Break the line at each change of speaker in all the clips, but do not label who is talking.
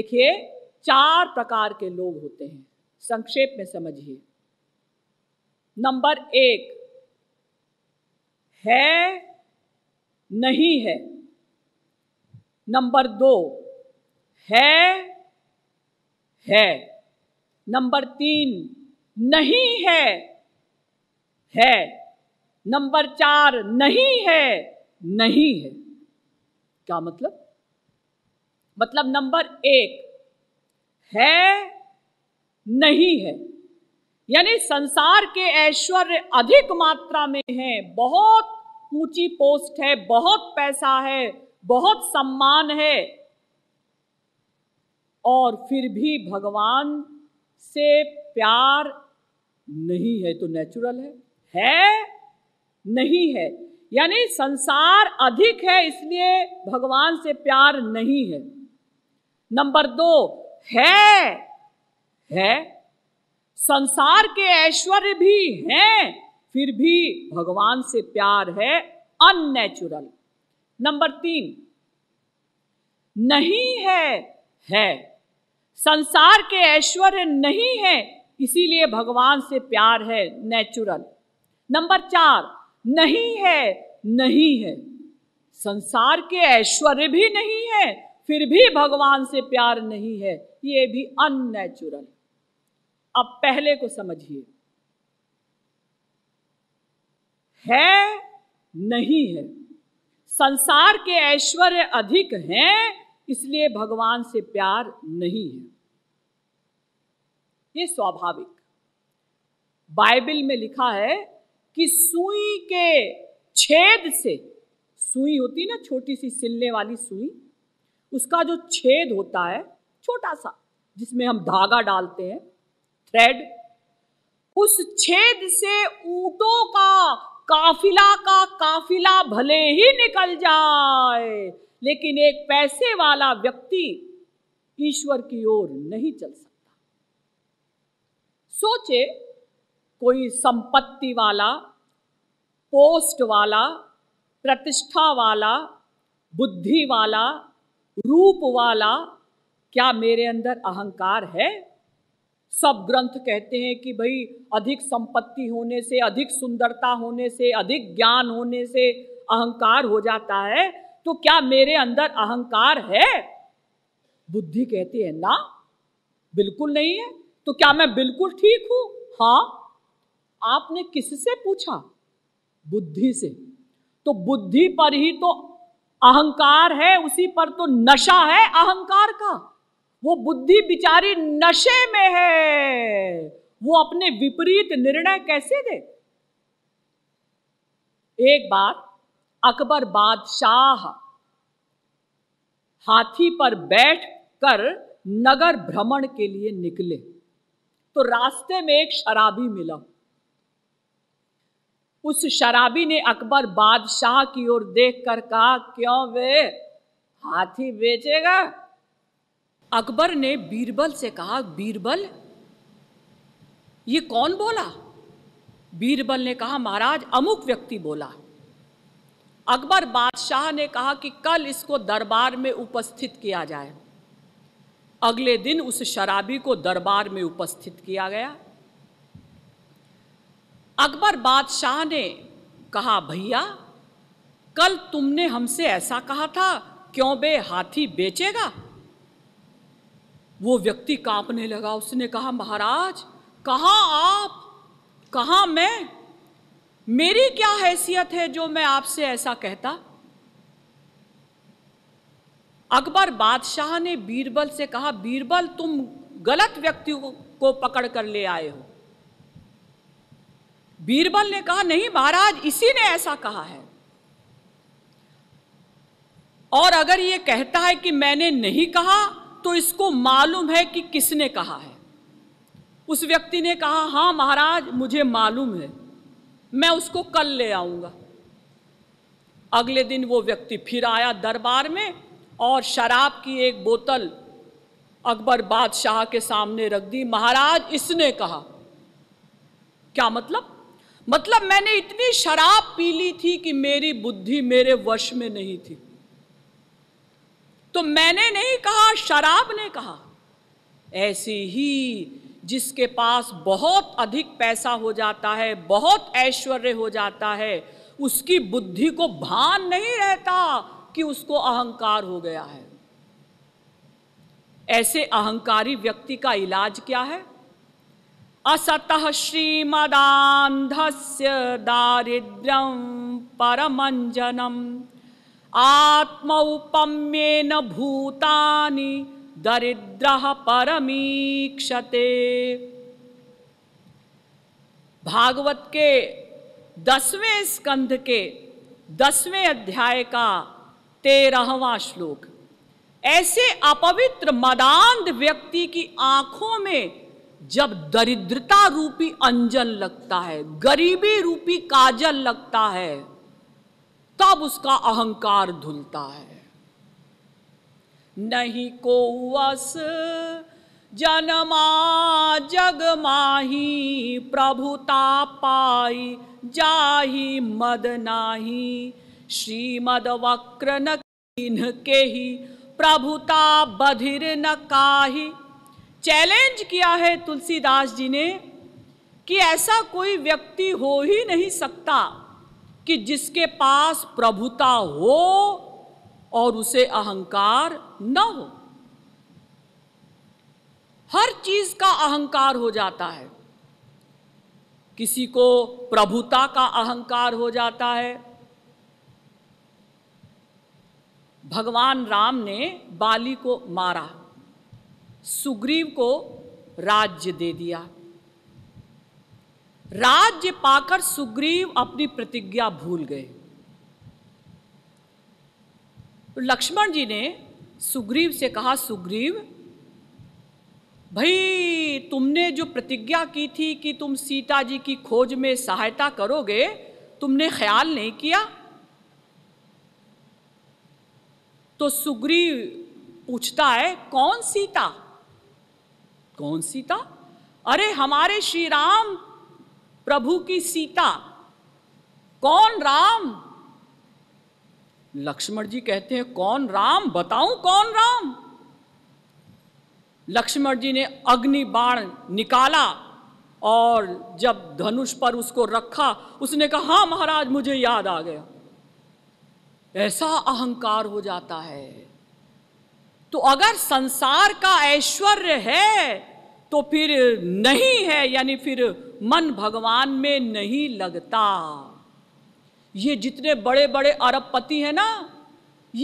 देखिए चार प्रकार के लोग होते हैं संक्षेप में समझिए नंबर एक है नहीं है नंबर दो है है नंबर तीन नहीं है है नंबर चार नहीं है नहीं है क्या मतलब मतलब नंबर एक है नहीं है यानी संसार के ऐश्वर्य अधिक मात्रा में है बहुत ऊंची पोस्ट है बहुत पैसा है बहुत सम्मान है और फिर भी भगवान से प्यार नहीं है तो नेचुरल है है नहीं है यानी संसार अधिक है इसलिए भगवान से प्यार नहीं है नंबर दो है है संसार के ऐश्वर्य भी हैं फिर भी भगवान से प्यार है अननेचुरल नंबर तीन नहीं है है संसार के ऐश्वर्य नहीं है इसीलिए भगवान से प्यार है नेचुरल नंबर चार नहीं है नहीं है संसार के ऐश्वर्य भी नहीं है फिर भी भगवान से प्यार नहीं है ये भी अननेचुरल अब पहले को समझिए है नहीं है संसार के ऐश्वर्य अधिक हैं इसलिए भगवान से प्यार नहीं है ये स्वाभाविक बाइबल में लिखा है कि सुई के छेद से सुई होती ना छोटी सी सिलने वाली सुई उसका जो छेद होता है छोटा सा जिसमें हम धागा डालते हैं थ्रेड उस छेद से ऊंटों का काफिला का काफिला भले ही निकल जाए लेकिन एक पैसे वाला व्यक्ति ईश्वर की ओर नहीं चल सकता सोचे कोई संपत्ति वाला पोस्ट वाला प्रतिष्ठा वाला बुद्धि वाला रूप वाला क्या मेरे अंदर अहंकार है सब ग्रंथ कहते हैं कि भाई अधिक संपत्ति होने से अधिक सुंदरता होने से अधिक ज्ञान होने से अहंकार हो जाता है तो क्या मेरे अंदर अहंकार है बुद्धि कहती है ना बिल्कुल नहीं है तो क्या मैं बिल्कुल ठीक हूं हाँ आपने किससे पूछा बुद्धि से तो बुद्धि पर ही तो अहंकार है उसी पर तो नशा है अहंकार का वो बुद्धि बिचारी नशे में है वो अपने विपरीत निर्णय कैसे दे एक बार अकबर बादशाह हाथी पर बैठ कर नगर भ्रमण के लिए निकले तो रास्ते में एक शराबी मिला उस शराबी ने अकबर बादशाह की ओर देखकर कहा क्यों वे हाथी बेचेगा अकबर ने बीरबल से कहा बीरबल ये कौन बोला बीरबल ने कहा महाराज अमुक व्यक्ति बोला अकबर बादशाह ने कहा कि कल इसको दरबार में उपस्थित किया जाए अगले दिन उस शराबी को दरबार में उपस्थित किया गया अकबर बादशाह ने कहा भैया कल तुमने हमसे ऐसा कहा था क्यों बे हाथी बेचेगा वो व्यक्ति कांपने लगा उसने कहा महाराज कहा आप कहा मैं मेरी क्या हैसियत है जो मैं आपसे ऐसा कहता अकबर बादशाह ने बीरबल से कहा बीरबल तुम गलत व्यक्ति को पकड़ कर ले आए हो बीरबल ने कहा नहीं महाराज इसी ने ऐसा कहा है और अगर ये कहता है कि मैंने नहीं कहा तो इसको मालूम है कि किसने कहा है उस व्यक्ति ने कहा हां महाराज मुझे मालूम है मैं उसको कल ले आऊंगा अगले दिन वो व्यक्ति फिर आया दरबार में और शराब की एक बोतल अकबर बादशाह के सामने रख दी महाराज इसने कहा क्या मतलब मतलब मैंने इतनी शराब पी ली थी कि मेरी बुद्धि मेरे वश में नहीं थी तो मैंने नहीं कहा शराब ने कहा ऐसे ही जिसके पास बहुत अधिक पैसा हो जाता है बहुत ऐश्वर्य हो जाता है उसकी बुद्धि को भान नहीं रहता कि उसको अहंकार हो गया है ऐसे अहंकारी व्यक्ति का इलाज क्या है असतः श्रीमदाधस्य दारिद्र्यं परमंजनम आत्मौपम्येन भूतानि दरिद्र परमीक्षते भागवत के दसवें स्कंध के दसवें अध्याय का तेरहवा श्लोक ऐसे अपवित्र मदांध व्यक्ति की आंखों में जब दरिद्रता रूपी अंजन लगता है गरीबी रूपी काजल लगता है तब उसका अहंकार धुलता है नहीं को वस जनमा जग माही प्रभुता पाई जाही मद नाही श्रीमद वक्र न के ही प्रभुता बधिर न काही चैलेंज किया है तुलसीदास जी ने कि ऐसा कोई व्यक्ति हो ही नहीं सकता कि जिसके पास प्रभुता हो और उसे अहंकार न हो हर चीज का अहंकार हो जाता है किसी को प्रभुता का अहंकार हो जाता है भगवान राम ने बाली को मारा सुग्रीव को राज्य दे दिया राज्य पाकर सुग्रीव अपनी प्रतिज्ञा भूल गए तो लक्ष्मण जी ने सुग्रीव से कहा सुग्रीव भाई तुमने जो प्रतिज्ञा की थी कि तुम सीता जी की खोज में सहायता करोगे तुमने ख्याल नहीं किया तो सुग्रीव पूछता है कौन सीता कौन सीता अरे हमारे श्री राम प्रभु की सीता कौन राम लक्ष्मण जी कहते हैं कौन राम बताऊं कौन राम लक्ष्मण जी ने अग्नि बाण निकाला और जब धनुष पर उसको रखा उसने कहा हाँ महाराज मुझे याद आ गया ऐसा अहंकार हो जाता है तो अगर संसार का ऐश्वर्य है तो फिर नहीं है यानी फिर मन भगवान में नहीं लगता ये जितने बड़े बड़े अरबपति हैं ना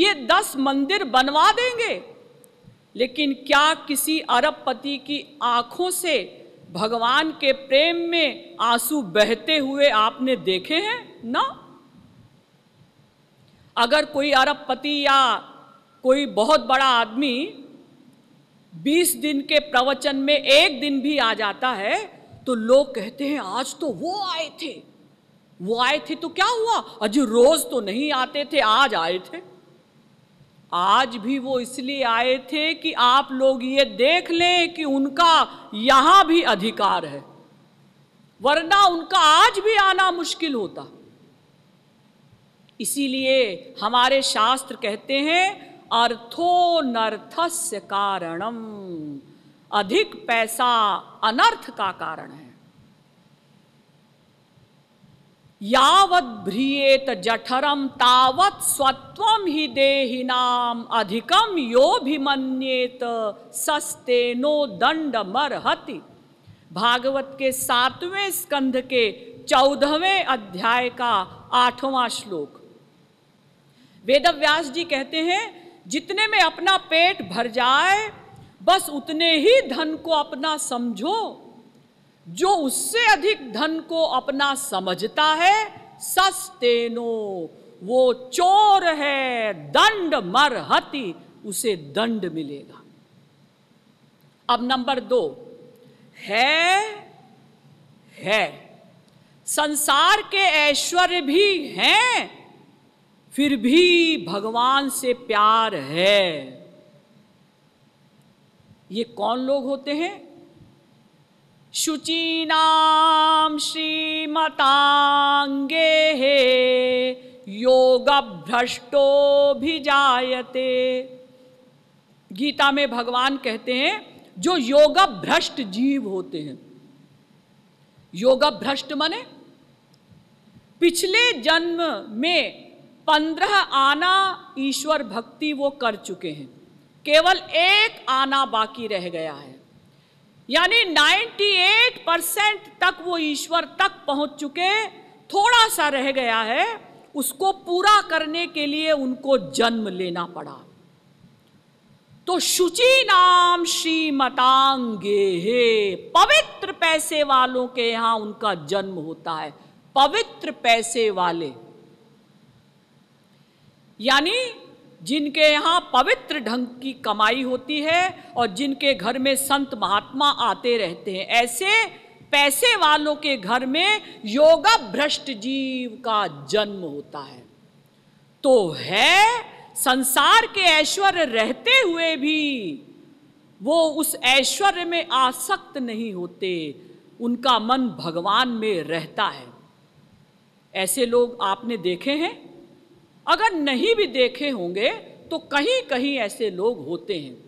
ये दस मंदिर बनवा देंगे लेकिन क्या किसी अरबपति की आंखों से भगवान के प्रेम में आंसू बहते हुए आपने देखे हैं ना अगर कोई अरबपति या कोई बहुत बड़ा आदमी बीस दिन के प्रवचन में एक दिन भी आ जाता है तो लोग कहते हैं आज तो वो आए थे वो आए थे तो क्या हुआ आज रोज तो नहीं आते थे आज आए थे आज भी वो इसलिए आए थे कि आप लोग ये देख लें कि उनका यहां भी अधिकार है वरना उनका आज भी आना मुश्किल होता इसीलिए हमारे शास्त्र कहते हैं अर्थोनर्थस्य कारणम अधिक पैसा अनर्थ का कारण है यावत भ्रियेत जठरम तावत स्वत्वम ही देहिनाम अधिकम यो भी मन्येत सस्ते नो दंड मरहति भागवत के सातवें स्कंध के चौदहवें अध्याय का आठवां श्लोक वेद व्यास जी कहते हैं जितने में अपना पेट भर जाए बस उतने ही धन को अपना समझो जो उससे अधिक धन को अपना समझता है सस्ते नो वो चोर है दंड मरहति उसे दंड मिलेगा अब नंबर दो है है संसार के ऐश्वर्य भी हैं फिर भी भगवान से प्यार है ये कौन लोग होते हैं नाम श्रीमतांगे हे योग भ्रष्टो भी जायते गीता में भगवान कहते हैं जो योग भ्रष्ट जीव होते हैं योग भ्रष्ट मने पिछले जन्म में पंद्रह आना ईश्वर भक्ति वो कर चुके हैं केवल एक आना बाकी रह गया है यानी 98 परसेंट तक वो ईश्वर तक पहुंच चुके थोड़ा सा रह गया है उसको पूरा करने के लिए उनको जन्म लेना पड़ा तो शुचि नाम श्रीमतांगे हे पवित्र पैसे वालों के यहां उनका जन्म होता है पवित्र पैसे वाले यानी जिनके यहाँ पवित्र ढंग की कमाई होती है और जिनके घर में संत महात्मा आते रहते हैं ऐसे पैसे वालों के घर में योगा भ्रष्ट जीव का जन्म होता है तो है संसार के ऐश्वर्य रहते हुए भी वो उस ऐश्वर्य में आसक्त नहीं होते उनका मन भगवान में रहता है ऐसे लोग आपने देखे हैं अगर नहीं भी देखे होंगे तो कहीं कहीं ऐसे लोग होते हैं